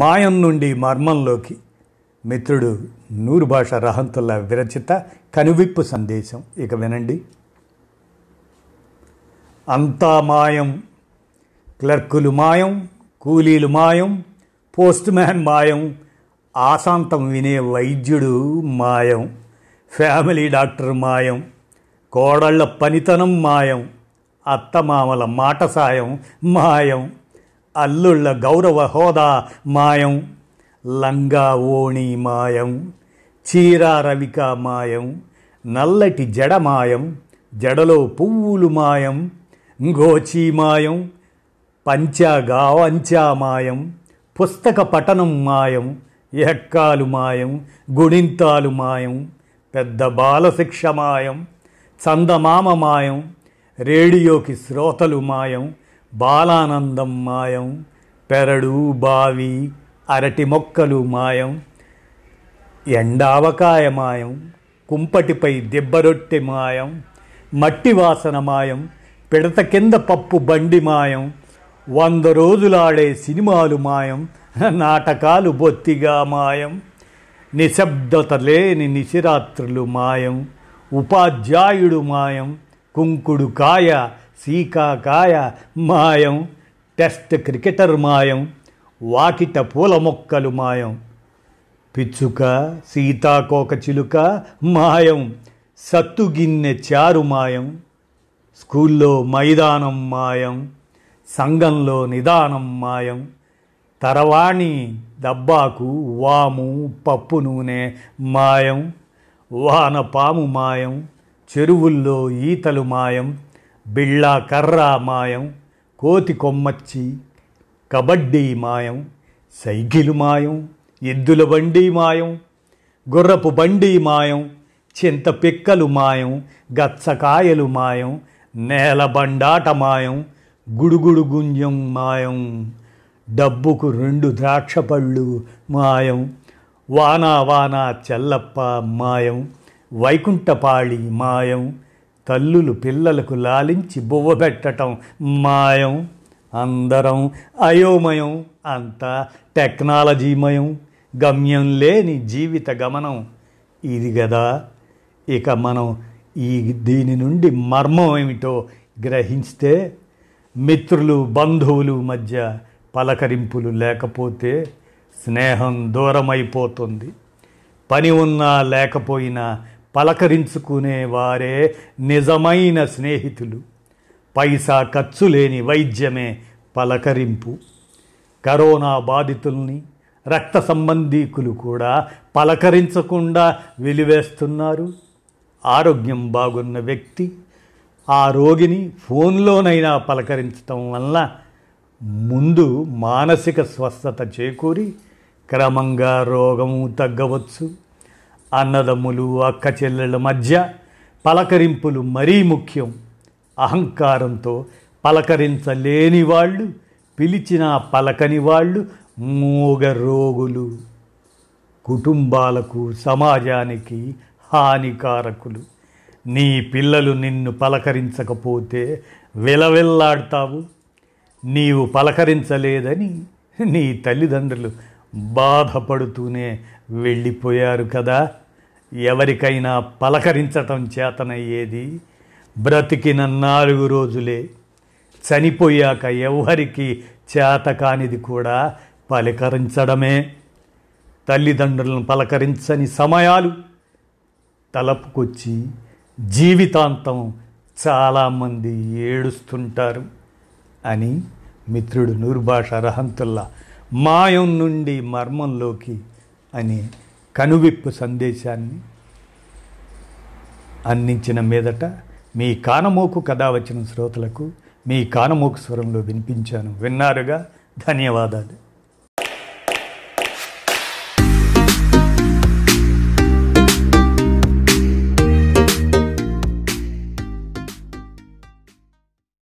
మాయం నుండి మర్మంలోకి మిత్రుడు నూరు భాష రహంతుల విరచిత కనువిప్పు సందేశం ఇక వినండి అంతా మాయం క్లర్కులు మాయం కూలీలు మాయం పోస్ట్ మ్యాన్ మాయం ఆశాంతం వినే వైద్యుడు మాయం ఫ్యామిలీ డాక్టర్ మాయం కోడళ్ళ పనితనం మాయం అత్తమామల మాట సాయం మాయం అల్లుళ్ళ గౌరవ హోదా మాయం లంగా ఓణి మాయం చీర రవిక మాయం నల్లటి జడ మాయం జడలో పువ్వులు మాయం గోచీ మాయం పంచాగా వంచా మాయం పుస్తక పఠనం మాయం ఎక్కాలు మాయం గుణింతాలు మాయం పెద్ద బాలశిక్ష మాయం చందమామ మాయం రేడియోకి శ్రోతలు మాయం బాలానందం మాయం పెరడు బావి అరటి మొక్కలు మాయం ఎండావకాయ మాయం కుంపటిపై దెబ్బరొట్టె మాయం మట్టి వాసన మాయం పిడత కింద పప్పు బండి మాయం వంద రోజులాడే సినిమాలు మాయం నాటకాలు బొత్తిగా మాయం నిశ్శబ్దత లేని నిశిరాత్రులు మాయం ఉపాధ్యాయుడు మాయం కుంకుడు కాయ సీకాకాయ మాయం టెస్ట్ క్రికెటర్ మాయం వాకిట పూల మొక్కలు మాయం పిచ్చుక సీతాకోక చిలుక మాయం సత్తుగిన్నె చారు మాయం స్కూల్లో మైదానం మాయం సంఘంలో నిదానం మాయం తరవాణి దబ్బాకు వాము పప్పు నూనె మాయం వానపాము మాయం చెరువుల్లో ఈతలు మాయం బిళ్ళా కర్ర మాయం కోతి కొమ్మచ్చి కబడ్డీ మాయం సైకిలు మాయం ఎద్దుల బండి మాయం గుర్రపు బండి మాయం చింత పిక్కలు మాయం గచ్చకాయలు మాయం నేల బండాట మాయం గుడుగుడు గుంజం మాయం డబ్బుకు రెండు ద్రాక్ష పళ్ళు మాయం వానా వానా చెల్లప్ప మాయం వైకుంఠపాళి మాయం తల్లులు పిల్లలకు లాలించి బువ్వబెట్టడం మాయం అందరం అయోమయం అంతా టెక్నాలజీమయం గమ్యం లేని జీవిత గమనం ఇది కదా ఇక మనం ఈ దీని నుండి మర్మం ఏమిటో గ్రహించితే మిత్రులు బంధువులు మధ్య పలకరింపులు లేకపోతే స్నేహం దూరమైపోతుంది పని ఉన్నా లేకపోయినా పలకరించుకునేవారే నిజమైన స్నేహితులు పైసా ఖర్చు లేని వైద్యమే పలకరింపు కరోనా బాధితుల్ని రక్త సంబంధీకులు కూడా పలకరించకుండా వెలివేస్తున్నారు ఆరోగ్యం బాగున్న వ్యక్తి ఆ రోగిని ఫోన్లోనైనా పలకరించటం వల్ల ముందు మానసిక స్వస్థత చేకూరి క్రమంగా రోగము తగ్గవచ్చు అన్నదమ్ములు అక్క చెల్లెళ్ళ మధ్య పలకరింపులు మరీ ముఖ్యం అహంకారంతో పలకరించలేని వాళ్ళు పిలిచిన పలకని వాళ్ళు మూగ రోగులు కుటుంబాలకు సమాజానికి హానికారకులు నీ పిల్లలు నిన్ను పలకరించకపోతే విలవిల్లాడతావు నీవు పలకరించలేదని నీ తల్లిదండ్రులు బాధపడుతూనే వెళ్ళిపోయారు కదా ఎవరికైనా పలకరించటం చేతనయ్యేది బ్రతికిన నాలుగు రోజులే చనిపోయాక ఎవరికి చేత కానిది కూడా పలకరించడమే తల్లిదండ్రులను పలకరించని సమయాలు తలపుకొచ్చి జీవితాంతం చాలామంది ఏడుస్తుంటారు అని మిత్రుడు నూర్భాష రహంతుల్లా మాయం నుండి మర్మంలోకి అని కనువిప్పు సందేశాన్ని అందించిన మీదట మీ కానమోకు కథ వచ్చిన శ్రోతలకు మీ కానమోకు స్వరంలో వినిపించాను విన్నారుగా ధన్యవాదాలు